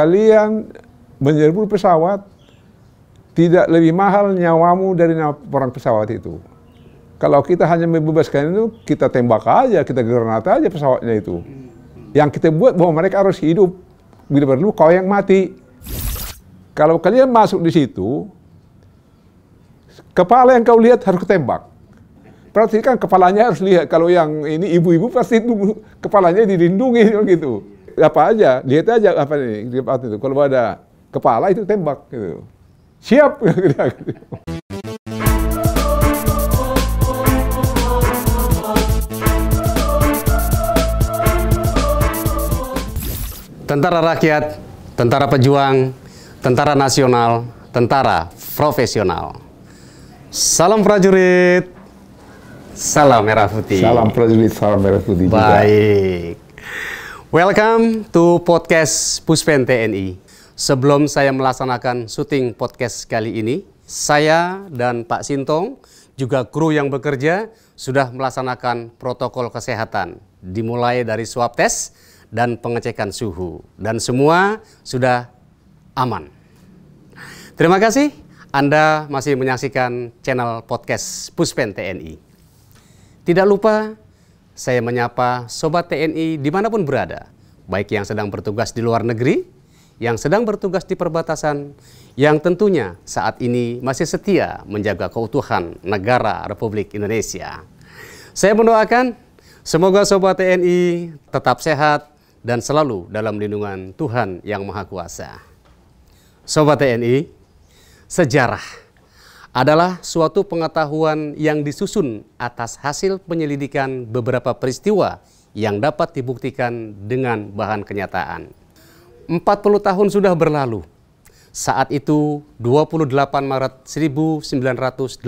kalian menyerbu pesawat tidak lebih mahal nyawamu dari orang pesawat itu. Kalau kita hanya membebaskan itu, kita tembak aja, kita granat aja pesawatnya itu. Yang kita buat bahwa mereka harus hidup. Bila perlu, kau yang mati. Kalau kalian masuk di situ, kepala yang kau lihat harus ketembak. Perhatikan kepalanya harus lihat. Kalau yang ini ibu-ibu pasti itu kepalanya dilindungi gitu apa aja, lihat aja apa ini, itu. Kalau ada kepala itu tembak gitu. Siap Tentara Rakyat, Tentara Pejuang, Tentara Nasional, Tentara Profesional. Salam prajurit, salam merah putih. Salam prajurit, salam merah putih. Baik. Welcome to podcast Puspen TNI. Sebelum saya melaksanakan syuting podcast kali ini, saya dan Pak Sintong, juga kru yang bekerja, sudah melaksanakan protokol kesehatan. Dimulai dari swab test dan pengecekan suhu. Dan semua sudah aman. Terima kasih Anda masih menyaksikan channel podcast Puspen TNI. Tidak lupa saya menyapa Sobat TNI dimanapun berada, baik yang sedang bertugas di luar negeri, yang sedang bertugas di perbatasan, yang tentunya saat ini masih setia menjaga keutuhan negara Republik Indonesia. Saya mendoakan semoga Sobat TNI tetap sehat dan selalu dalam lindungan Tuhan Yang Maha Kuasa. Sobat TNI, sejarah adalah suatu pengetahuan yang disusun atas hasil penyelidikan beberapa peristiwa yang dapat dibuktikan dengan bahan kenyataan. 40 tahun sudah berlalu. Saat itu 28 Maret 1981.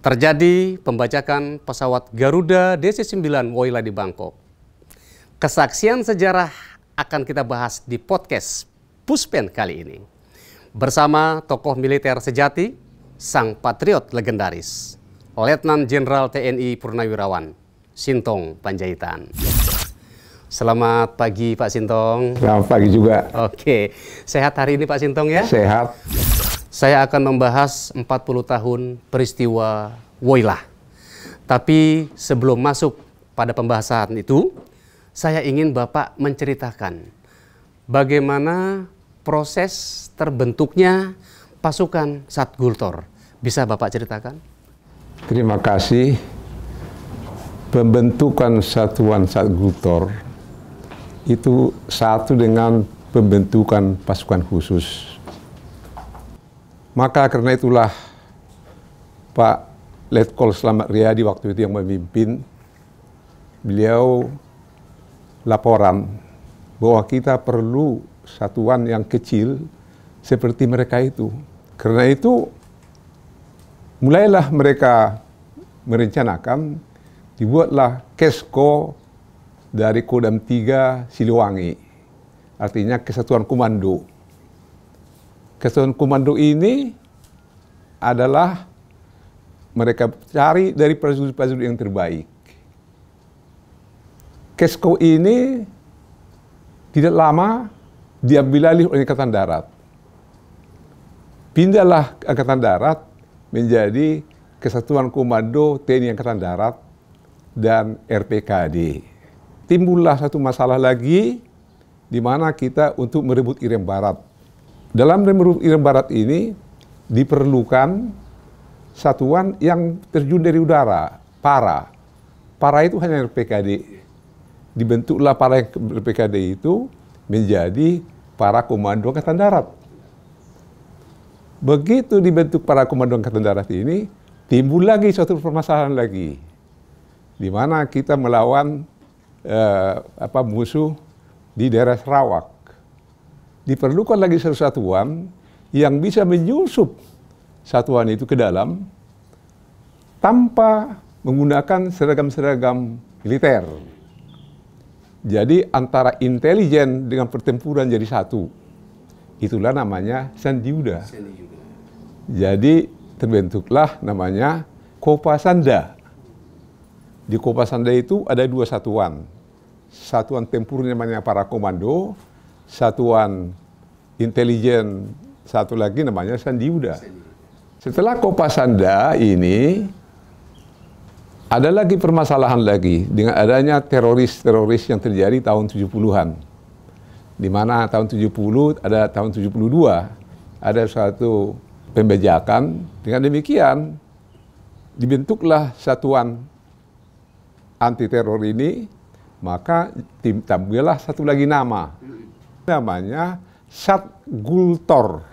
Terjadi pembajakan pesawat Garuda DC-9 Woyla di Bangkok. Kesaksian sejarah akan kita bahas di podcast Puspen kali ini bersama tokoh militer sejati, sang patriot legendaris, Letnan Jenderal TNI Purnawirawan, Sintong Panjaitan. Selamat pagi Pak Sintong. Selamat pagi juga. Oke, sehat hari ini Pak Sintong ya? Sehat. Saya akan membahas 40 tahun peristiwa Woylah. Tapi sebelum masuk pada pembahasan itu, saya ingin Bapak menceritakan bagaimana proses terbentuknya pasukan Satgultor. Bisa Bapak ceritakan? Terima kasih. Pembentukan satuan Satgultor itu satu dengan pembentukan pasukan khusus. Maka karena itulah Pak Letkol Selamat Riyadi waktu itu yang memimpin, beliau laporan bahwa kita perlu satuan yang kecil seperti mereka itu. Karena itu mulailah mereka merencanakan dibuatlah Kesko dari Kodam 3 Siliwangi. Artinya kesatuan komando. Kesatuan komando ini adalah mereka cari dari prajurit-prajurit yang terbaik. Kesko ini tidak lama diambil alih oleh Angkatan Darat. Pindahlah Angkatan Darat menjadi Kesatuan Komando TNI Angkatan Darat dan RPKD. Timbullah satu masalah lagi di mana kita untuk merebut Irem Barat. Dalam merebut Irem Barat ini diperlukan satuan yang terjun dari udara, para. Para itu hanya RPKD. Dibentuklah para yang RPKD itu menjadi para komando angkatan darat. Begitu dibentuk para komando angkatan darat ini, timbul lagi suatu permasalahan lagi, di mana kita melawan eh, apa musuh di daerah Sarawak. Diperlukan lagi satu satuan yang bisa menyusup satuan itu ke dalam tanpa menggunakan seragam-seragam militer. Jadi antara intelijen dengan pertempuran jadi satu. Itulah namanya sandiuda. Jadi terbentuklah namanya Kopasanda. Di Kopasanda itu ada dua satuan. Satuan tempur namanya para komando, satuan intelijen, satu lagi namanya sandiuda. Setelah Kopasanda ini ada lagi permasalahan lagi dengan adanya teroris-teroris yang terjadi tahun 70-an. Di mana tahun 70 ada tahun 72 ada suatu pembajakan. Dengan demikian dibentuklah satuan anti teror ini, maka tim satu lagi nama. Namanya Satgultor.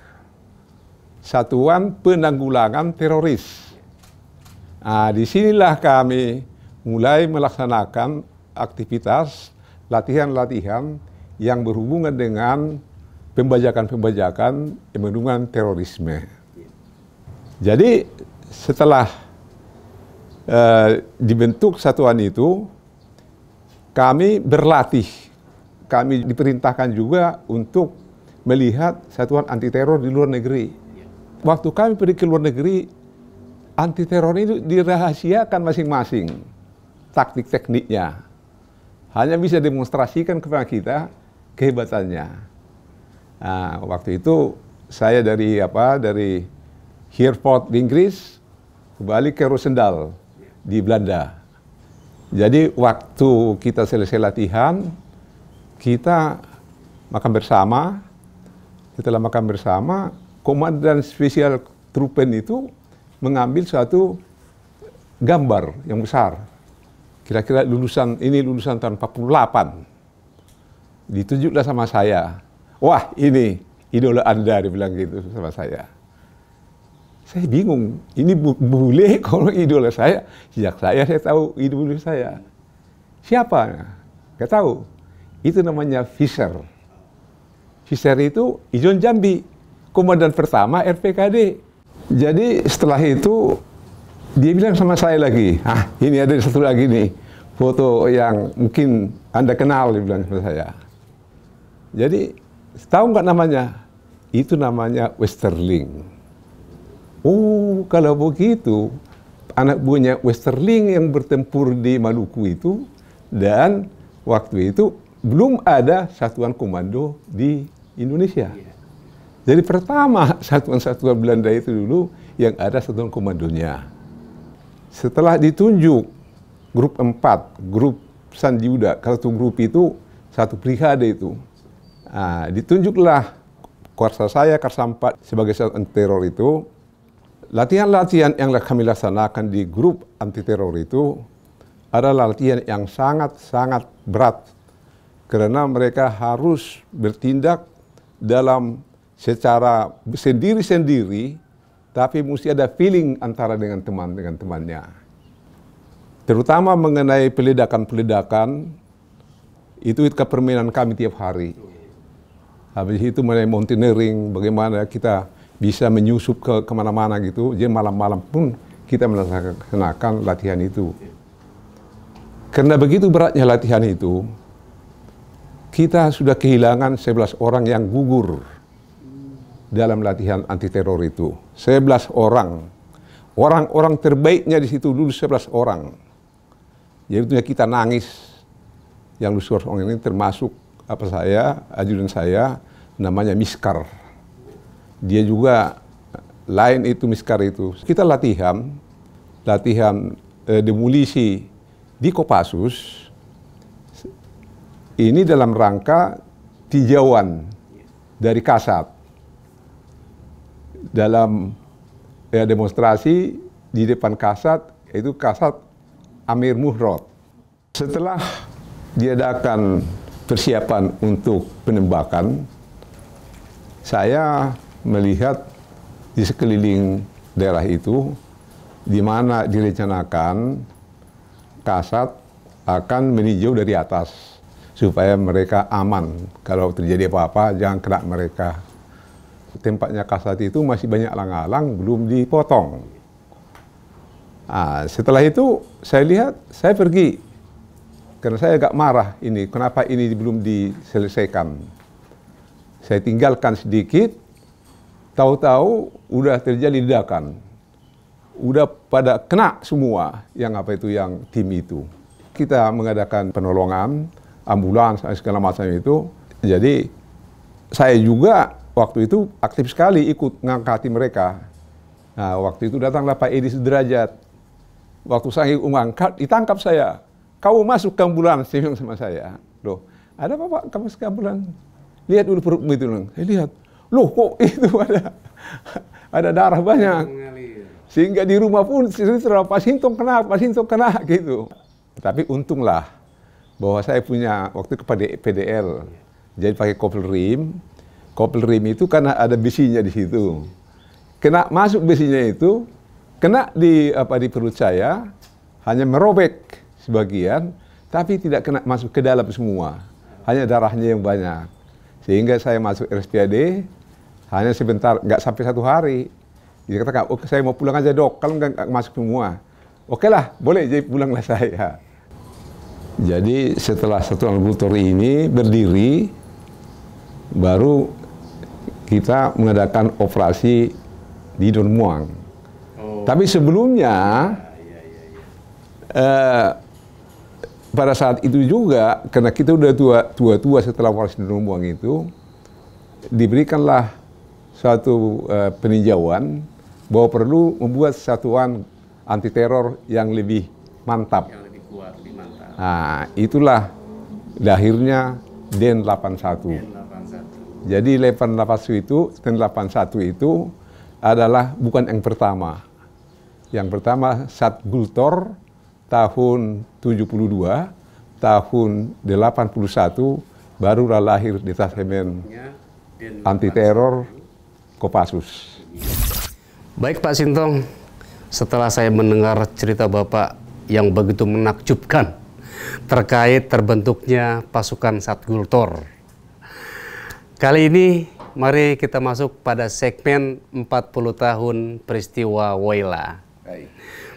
Satuan Penanggulangan Teroris Nah, disinilah kami mulai melaksanakan aktivitas latihan-latihan yang berhubungan dengan pembajakan-pembajakan yang mengandungan terorisme. Jadi setelah eh, dibentuk satuan itu, kami berlatih. Kami diperintahkan juga untuk melihat satuan anti teror di luar negeri. Waktu kami pergi ke luar negeri, anti teror itu dirahasiakan masing-masing taktik tekniknya. Hanya bisa demonstrasikan kepada kita kehebatannya. Nah, waktu itu saya dari apa dari Hereford di Inggris kembali ke Rosendal di Belanda. Jadi waktu kita selesai latihan, kita makan bersama. Setelah makan bersama, komandan spesial Trupen itu mengambil suatu gambar yang besar. Kira-kira lulusan ini lulusan tahun 48. Ditunjuklah sama saya. Wah, ini idola Anda bilang gitu sama saya. Saya bingung, ini boleh kalau idola saya. Sejak saya saya tahu idola saya. Siapa? Gak tahu. Itu namanya Fisher. Fisher itu Ijon Jambi, komandan pertama RPKD jadi setelah itu dia bilang sama saya lagi, ah ini ada satu lagi nih foto yang mungkin anda kenal, dia bilang sama saya. Jadi tahu nggak namanya? Itu namanya Westerling. Oh kalau begitu anak buahnya Westerling yang bertempur di Maluku itu dan waktu itu belum ada satuan komando di Indonesia. Yeah. Jadi pertama satuan-satuan Belanda itu dulu yang ada satuan komandonya. Setelah ditunjuk grup empat, grup Sanjuda, kalau grup itu satu brigade itu. Nah, ditunjuklah kuarsa saya, kuasa 4 sebagai satuan teror itu. Latihan-latihan yang kami laksanakan di grup anti teror itu adalah latihan yang sangat-sangat berat karena mereka harus bertindak dalam secara sendiri-sendiri, tapi mesti ada feeling antara dengan teman dengan temannya. Terutama mengenai peledakan-peledakan, itu kepermainan kami tiap hari. Habis itu mengenai mountaineering, bagaimana kita bisa menyusup ke kemana-mana gitu. Jadi malam-malam pun kita melaksanakan latihan itu. Karena begitu beratnya latihan itu, kita sudah kehilangan 11 orang yang gugur dalam latihan anti teror itu. 11 orang. Orang-orang terbaiknya di situ dulu 11 orang. Jadi tentunya kita nangis. Yang lusuh orang ini termasuk apa saya, ajudan saya, namanya Miskar. Dia juga lain itu Miskar itu. Kita latihan, latihan eh, demolisi di Kopassus. Ini dalam rangka tinjauan dari Kasat dalam ya, demonstrasi di depan Kasat, yaitu Kasat Amir muhrot Setelah diadakan persiapan untuk penembakan, saya melihat di sekeliling daerah itu, di mana direncanakan Kasat akan meninjau dari atas supaya mereka aman. Kalau terjadi apa-apa, jangan kena mereka tempatnya kasat itu masih banyak alang-alang belum dipotong. Nah, setelah itu saya lihat, saya pergi karena saya agak marah ini, kenapa ini belum diselesaikan. Saya tinggalkan sedikit, tahu-tahu udah terjadi ledakan. Udah pada kena semua yang apa itu yang tim itu. Kita mengadakan penolongan, ambulans, segala macam itu. Jadi saya juga waktu itu aktif sekali ikut ngangkati mereka. Nah, waktu itu datanglah Pak Edi Sudrajat. Waktu saya mengangkat, ditangkap saya. Kau masuk ke ambulans, saya sama saya. Loh, ada apa Pak? Kamu masuk ke ambulans? Lihat dulu perutmu itu. Lang. Saya eh, lihat. Loh, kok itu ada ada darah banyak. Sehingga di rumah pun cerita Pak Sintong kena, Pak Sintong kena gitu. Tapi untunglah bahwa saya punya waktu kepada PDL. Jadi pakai kopel rim, Kopel rim itu karena ada besinya di situ. Kena masuk besinya itu, kena di apa di perut saya, hanya merobek sebagian, tapi tidak kena masuk ke dalam semua. Hanya darahnya yang banyak. Sehingga saya masuk RSPAD hanya sebentar, nggak sampai satu hari. Dia katakan, oke saya mau pulang aja dok, kalau nggak masuk semua. Oke lah, boleh, jadi pulanglah saya. Jadi setelah satu ambulator ini berdiri, baru kita mengadakan operasi di Don Muang. Oh. Tapi sebelumnya, ya, ya, ya, eh, pada saat itu juga, karena kita sudah tua, tua-tua setelah operasi Don Muang itu, diberikanlah suatu eh, peninjauan bahwa perlu membuat satuan anti teror yang lebih mantap. Yang lebih kuat, lebih mantap. Nah, itulah lahirnya DEN 81. DEN 81. Jadi 881 itu dan satu itu adalah bukan yang pertama. Yang pertama Sat Gultor tahun 72, tahun 81 baru lahir di detasemen ya, anti teror Kopassus. Baik Pak Sintong, setelah saya mendengar cerita Bapak yang begitu menakjubkan terkait terbentuknya pasukan Satgultor Kali ini mari kita masuk pada segmen 40 tahun peristiwa Waila.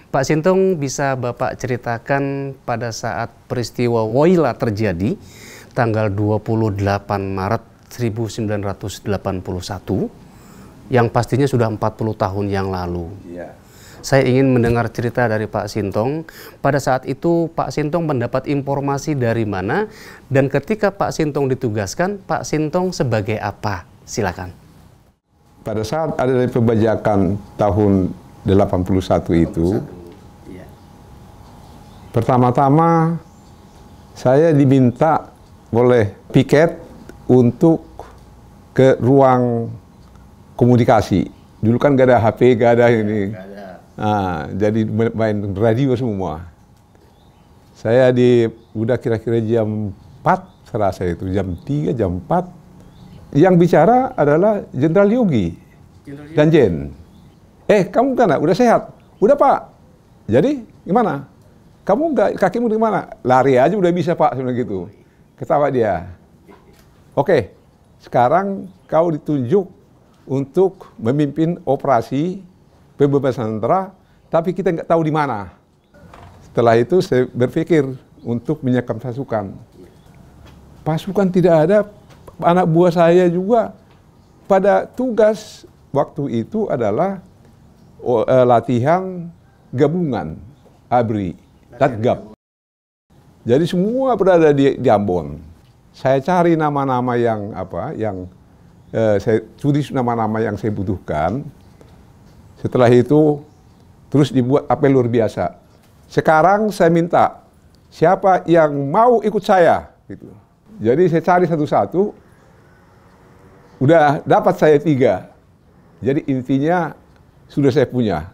Pak Sintung bisa Bapak ceritakan pada saat peristiwa Waila terjadi tanggal 28 Maret 1981 yang pastinya sudah 40 tahun yang lalu. Iya saya ingin mendengar cerita dari Pak Sintong. Pada saat itu Pak Sintong mendapat informasi dari mana dan ketika Pak Sintong ditugaskan, Pak Sintong sebagai apa? Silakan. Pada saat ada dari pembajakan tahun 81 itu, iya. pertama-tama saya diminta oleh piket untuk ke ruang komunikasi. Dulu kan gak ada HP, gak ada ini. Nah, jadi main radio semua. Saya di udah kira-kira jam 4 serasa itu, jam 3, jam 4. Yang bicara adalah Jenderal Yogi dan Jen. Eh, kamu kan udah sehat? Udah, Pak. Jadi, gimana? Kamu kaki kakimu gimana? Lari aja udah bisa, Pak, sebenarnya gitu. Ketawa dia. Oke, sekarang kau ditunjuk untuk memimpin operasi pembebasan tentara, tapi kita nggak tahu di mana. Setelah itu saya berpikir untuk menyekam pasukan. Pasukan tidak ada, anak buah saya juga pada tugas waktu itu adalah eh, latihan gabungan ABRI, TATGAP. Jadi semua berada di, di Ambon. Saya cari nama-nama yang apa, yang eh, saya curi nama-nama yang saya butuhkan setelah itu terus dibuat apel luar biasa. Sekarang saya minta siapa yang mau ikut saya gitu. Jadi saya cari satu-satu udah dapat saya tiga. Jadi intinya sudah saya punya.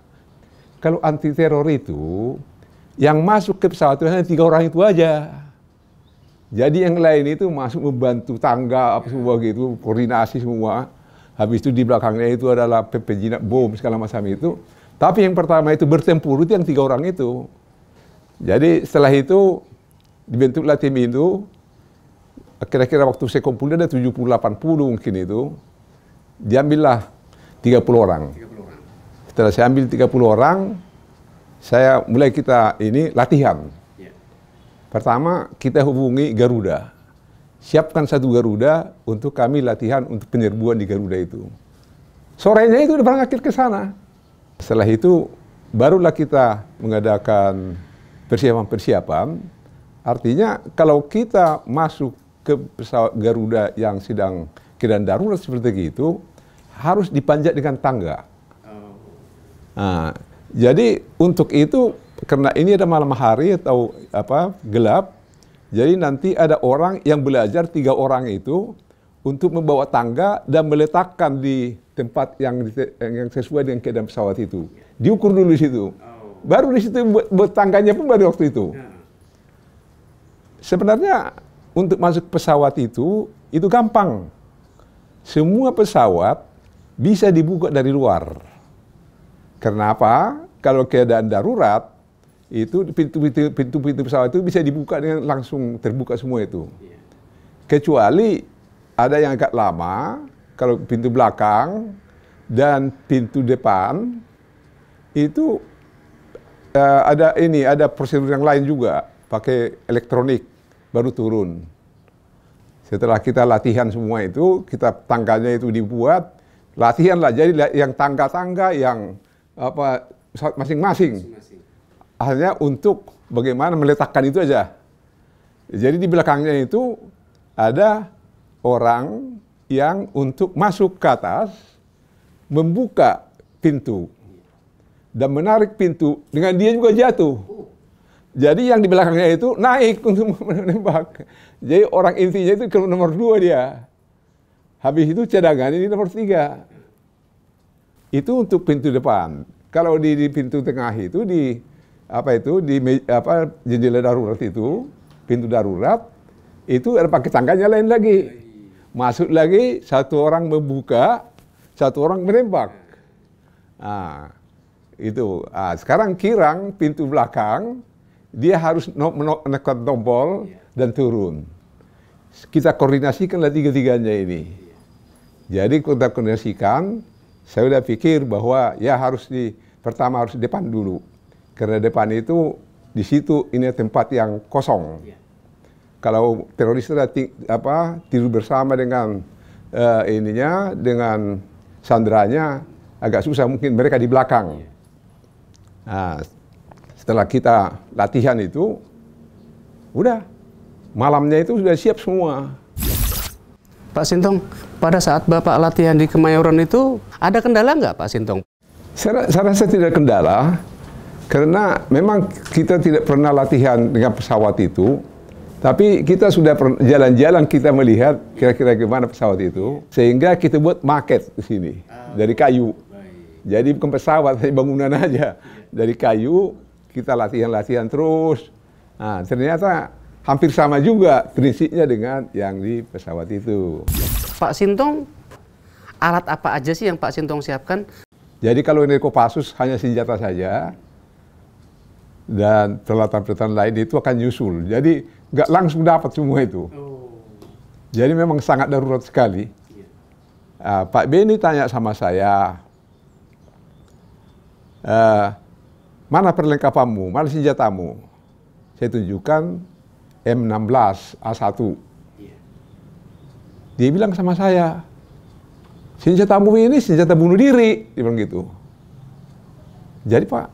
Kalau anti teror itu yang masuk ke pesawat itu hanya tiga orang itu aja. Jadi yang lain itu masuk membantu tangga apa semua gitu, koordinasi semua. Habis itu di belakangnya itu adalah pepe bom segala macam itu. Tapi yang pertama itu bertempur itu yang tiga orang itu. Jadi setelah itu dibentuklah tim itu. Kira-kira waktu saya kumpul ada 70-80 mungkin itu. Diambillah 30 orang. 30 orang. Setelah saya ambil 30 orang, saya mulai kita ini latihan. Ya. Pertama kita hubungi Garuda siapkan satu Garuda untuk kami latihan untuk penyerbuan di Garuda itu. Sorenya itu udah berangkat ke sana. Setelah itu barulah kita mengadakan persiapan-persiapan. Artinya kalau kita masuk ke pesawat Garuda yang sedang keadaan darurat seperti itu, harus dipanjat dengan tangga. Oh. Nah, jadi untuk itu karena ini ada malam hari atau apa gelap, jadi nanti ada orang yang belajar tiga orang itu untuk membawa tangga dan meletakkan di tempat yang yang sesuai dengan keadaan pesawat itu. Diukur dulu di situ. Oh. Baru di situ buat, buat tangganya pun baru waktu itu. Ya. Sebenarnya untuk masuk pesawat itu itu gampang. Semua pesawat bisa dibuka dari luar. Kenapa? Kalau keadaan darurat itu pintu-pintu pintu-pintu pesawat itu bisa dibuka dengan langsung terbuka semua itu. Iya. Kecuali ada yang agak lama kalau pintu belakang dan pintu depan itu uh, ada ini ada prosedur yang lain juga pakai elektronik baru turun. Setelah kita latihan semua itu, kita tangganya itu dibuat, latihanlah jadi yang tangga-tangga yang apa masing-masing hanya untuk bagaimana meletakkan itu aja. Jadi di belakangnya itu ada orang yang untuk masuk ke atas membuka pintu dan menarik pintu dengan dia juga jatuh. Jadi yang di belakangnya itu naik untuk menembak. Jadi orang intinya itu ke nomor dua dia. Habis itu cadangan ini nomor tiga. Itu untuk pintu depan. Kalau di, di pintu tengah itu di apa itu di apa jendela darurat itu pintu darurat itu ada pakai tangganya lain lagi masuk lagi satu orang membuka satu orang menembak nah, itu nah, sekarang kirang pintu belakang dia harus menekan tombol dan turun kita koordinasikanlah tiga-tiganya ini jadi kita koordinasikan saya sudah pikir bahwa ya harus di pertama harus di depan dulu karena depan itu di situ ini tempat yang kosong. Iya. Kalau teroris itu apa tidur bersama dengan uh, ininya dengan sandranya agak susah mungkin mereka di belakang. Iya. Nah, setelah kita latihan itu udah malamnya itu sudah siap semua. Pak Sintong, pada saat Bapak latihan di Kemayoran itu ada kendala nggak Pak Sintong? Saya, saya rasa tidak kendala karena memang kita tidak pernah latihan dengan pesawat itu, tapi kita sudah jalan-jalan kita melihat kira-kira gimana pesawat itu, sehingga kita buat market di sini ah. dari kayu. Jadi bukan pesawat, tapi bangunan aja dari kayu. Kita latihan-latihan terus. Nah, ternyata hampir sama juga prinsipnya dengan yang di pesawat itu. Pak Sintong, alat apa aja sih yang Pak Sintong siapkan? Jadi kalau ini Kopassus hanya senjata saja, dan peralatan-peralatan lain itu akan nyusul. Jadi nggak langsung dapat semua itu. Jadi memang sangat darurat sekali. Uh, Pak Beni tanya sama saya, uh, mana perlengkapanmu, mana senjatamu? Saya tunjukkan M16 A1. Iya. Dia bilang sama saya, senjatamu ini senjata bunuh diri. Dia bilang gitu. Jadi Pak,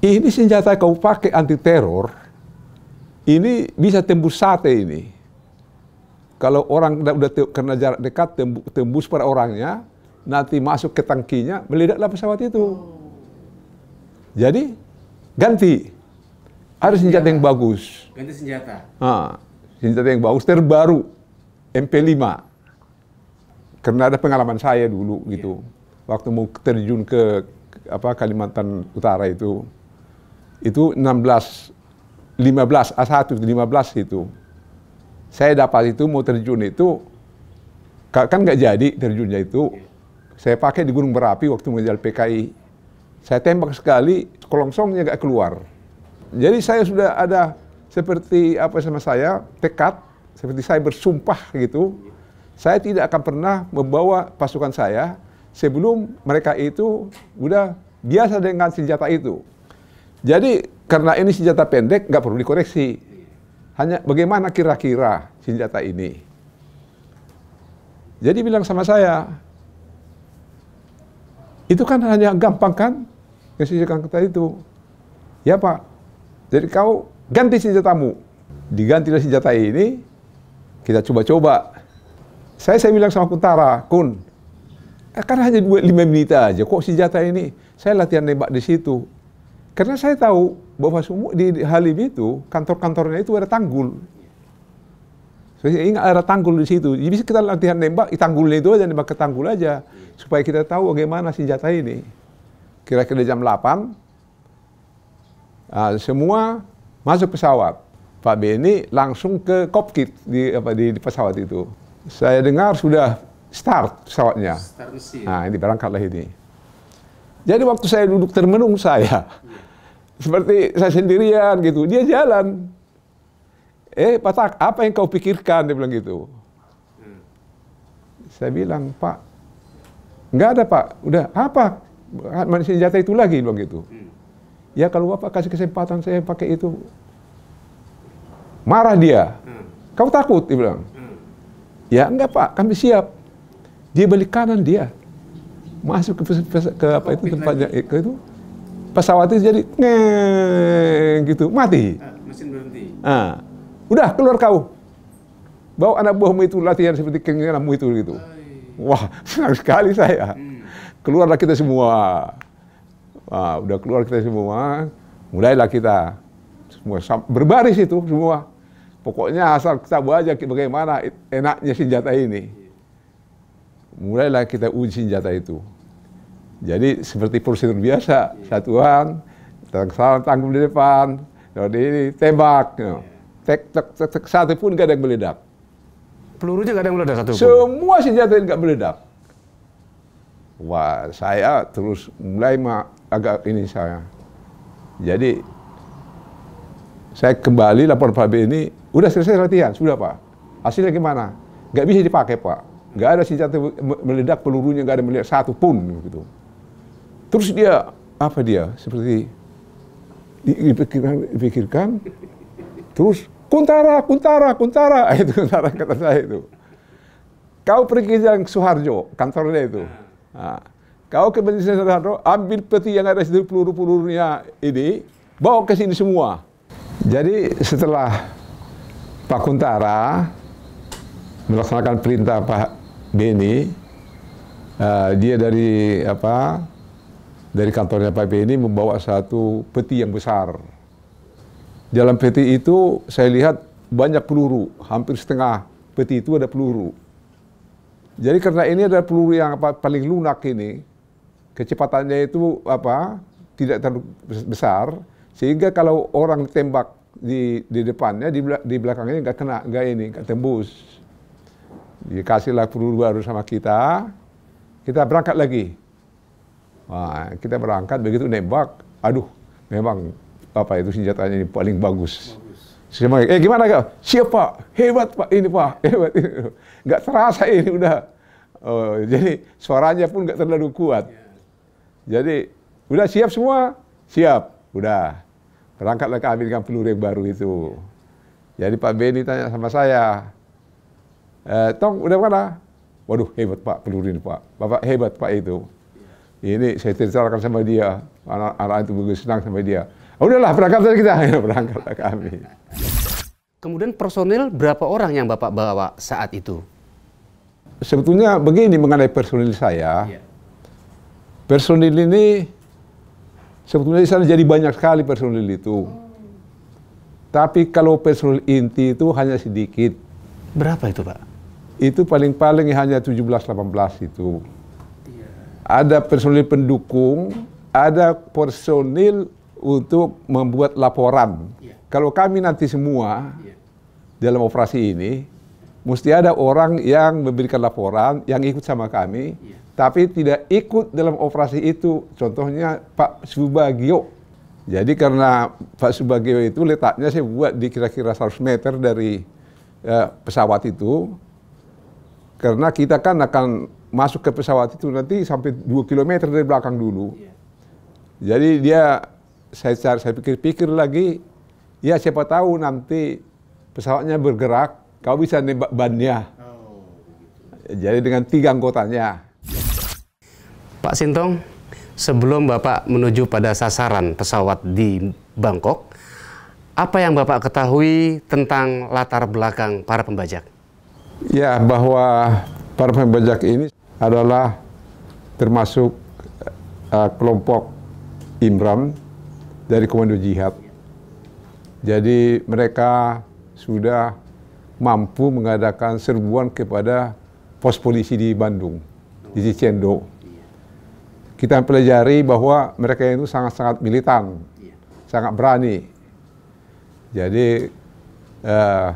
ini senjata yang kau pakai anti teror, ini bisa tembus sate ini. Kalau orang udah kena jarak dekat tembus, per pada orangnya, nanti masuk ke tangkinya, meledaklah pesawat itu. Jadi ganti. Ada senjata, yang bagus. Ganti senjata. Ah, senjata yang bagus terbaru MP5. Karena ada pengalaman saya dulu gitu. Iya. Waktu mau terjun ke apa Kalimantan Utara itu itu 16 15 A1 15 itu. Saya dapat itu mau terjun itu kan nggak jadi terjunnya itu. Saya pakai di Gunung berapi waktu mengejar PKI. Saya tembak sekali, kolongsongnya nggak keluar. Jadi saya sudah ada seperti apa sama saya tekad, seperti saya bersumpah gitu. Saya tidak akan pernah membawa pasukan saya sebelum mereka itu udah biasa dengan senjata itu. Jadi karena ini senjata pendek nggak perlu dikoreksi. Hanya bagaimana kira-kira senjata ini. Jadi bilang sama saya, itu kan hanya gampang kan? Yang senjata tadi itu. Ya Pak, jadi kau ganti senjatamu. diganti Digantilah senjata ini, kita coba-coba. Saya saya bilang sama Kuntara, Kun, eh, kan hanya dua, lima menit aja, kok senjata ini? Saya latihan nembak di situ, karena saya tahu bahwa semua di Halim itu kantor-kantornya itu ada tanggul. Saya ingat ada tanggul di situ. Jadi kita latihan nembak, tanggulnya itu aja, nembak ke tanggul aja. Supaya kita tahu bagaimana senjata ini. Kira-kira jam 8, ah, semua masuk pesawat. Pak Beni langsung ke cockpit di, di, pesawat itu. Saya dengar sudah start pesawatnya. Start Nah, ini berangkatlah ini. Jadi waktu saya duduk termenung saya. Seperti saya sendirian gitu. Dia jalan. Eh Patak, apa yang kau pikirkan? Dia bilang gitu. Saya bilang, Pak, enggak ada Pak. Udah, apa? senjata itu lagi? Dia bilang gitu. Ya kalau Bapak kasih kesempatan saya pakai itu. Marah dia. Kau takut? Dia bilang. Ya enggak Pak, kami siap. Dia balik kanan dia masuk ke, ke apa itu tempatnya ke itu pesawat itu jadi ngeng gitu mati. Ah, mesin berhenti. Ah, udah keluar kau. Bawa anak buahmu itu latihan seperti keinginanmu itu gitu. Ay. Wah, senang sekali saya. Hmm. Keluarlah kita semua. Ah, udah keluar kita semua, mulailah kita semua berbaris itu semua. Pokoknya asal kita aja bagaimana enaknya senjata ini mulailah kita uji senjata itu. Jadi seperti prosedur biasa, satuan, salam tanggung di depan, ini tembak, you know. tek, tek, tek, tek, satu pun gak ada yang meledak. Pelurunya gak ada yang meledak satu pun? Semua senjata ini gak meledak. Wah, saya terus mulai agak ini saya. Jadi, saya kembali lapor Pak B ini, udah selesai latihan, sudah Pak. Hasilnya gimana? Gak bisa dipakai Pak nggak ada senjata meledak pelurunya nggak ada melihat satu pun gitu terus dia apa dia seperti dipikirkan, dipikirkan terus kuntara kuntara kuntara itu kuntara kata saya itu kau pergi ke Soeharjo kantornya itu nah, kau ke Presiden Soeharjo ambil peti yang ada di peluru pelurunya ini bawa ke sini semua jadi setelah Pak Kuntara melaksanakan perintah Pak Beni, uh, eh, dia dari apa? Dari kantornya Pak Beni membawa satu peti yang besar. Dalam peti itu saya lihat banyak peluru, hampir setengah peti itu ada peluru. Jadi karena ini adalah peluru yang apa, paling lunak ini, kecepatannya itu apa tidak terlalu besar, sehingga kalau orang tembak di di depannya di, di belakangnya nggak kena, nggak ini, nggak tembus dikasihlah peluru baru sama kita, kita berangkat lagi. Nah, kita berangkat begitu nembak, aduh, memang apa itu senjatanya ini paling bagus. Semua, eh gimana kau? siapa hebat pak ini pak, hebat ini. Gak terasa ini udah. Oh, jadi suaranya pun gak terlalu kuat. Iya. Jadi udah siap semua, siap, udah. Berangkatlah kami dengan peluru yang baru itu. Jadi Pak Beni tanya sama saya, Eh, tong udah mana? Waduh hebat Pak pelurin Pak. Bapak hebat Pak itu. Ini saya ceritakan sama dia. Anak-anak itu begitu senang sama dia. Oh, udahlah berangkat saja kita. Ya, berangkat kami. Kemudian personil berapa orang yang Bapak bawa saat itu? Sebetulnya begini mengenai personil saya. Iya. Personil ini sebetulnya di sana jadi banyak sekali personil itu. Oh. Tapi kalau personil inti itu hanya sedikit. Berapa itu, Pak? itu paling-paling hanya 17-18 itu. Ada personil pendukung, ada personil untuk membuat laporan. Iya. Kalau kami nanti semua iya. dalam operasi ini, mesti ada orang yang memberikan laporan, yang ikut sama kami, iya. tapi tidak ikut dalam operasi itu. Contohnya Pak Subagio. Jadi karena Pak Subagio itu letaknya saya buat di kira-kira 100 meter dari eh, pesawat itu, karena kita kan akan masuk ke pesawat itu nanti sampai 2 km dari belakang dulu. Yeah. Jadi dia saya cari saya pikir-pikir lagi, ya siapa tahu nanti pesawatnya bergerak, kau bisa nembak bannya. Oh, gitu. Jadi dengan tiga anggotanya. Pak Sintong, sebelum Bapak menuju pada sasaran pesawat di Bangkok, apa yang Bapak ketahui tentang latar belakang para pembajak? Ya, bahwa para pembajak ini adalah termasuk uh, kelompok Imran dari Komando Jihad. Jadi mereka sudah mampu mengadakan serbuan kepada pos polisi di Bandung, di Cicendo. Kita pelajari bahwa mereka itu sangat-sangat militan, iya. sangat berani. Jadi uh,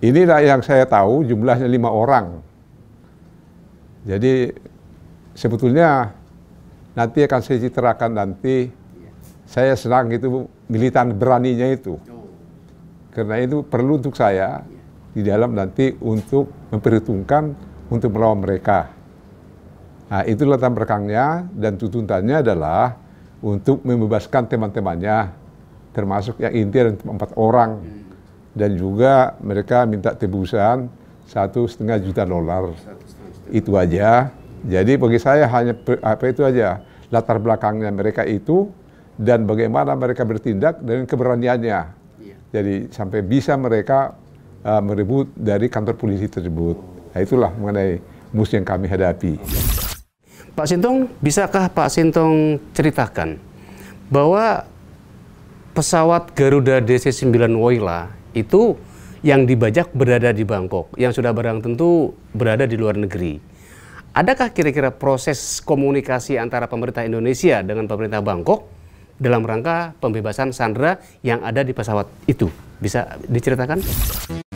ini yang saya tahu jumlahnya lima orang. Jadi sebetulnya nanti akan saya citrakan nanti saya senang itu militan beraninya itu. Karena itu perlu untuk saya di dalam nanti untuk memperhitungkan untuk melawan mereka. Nah, itu latar belakangnya dan tuntutannya adalah untuk membebaskan teman-temannya termasuk yang inti dan empat orang dan juga mereka minta tebusan satu setengah juta dolar itu aja jadi bagi saya hanya apa itu aja latar belakangnya mereka itu dan bagaimana mereka bertindak dengan keberaniannya iya. jadi sampai bisa mereka uh, merebut dari kantor polisi tersebut nah, itulah mengenai musuh yang kami hadapi Pak Sintong, bisakah Pak Sintong ceritakan bahwa pesawat Garuda DC-9 Woyla itu yang dibajak berada di Bangkok, yang sudah barang tentu berada di luar negeri. Adakah kira-kira proses komunikasi antara pemerintah Indonesia dengan pemerintah Bangkok dalam rangka pembebasan sandera yang ada di pesawat itu? Bisa diceritakan?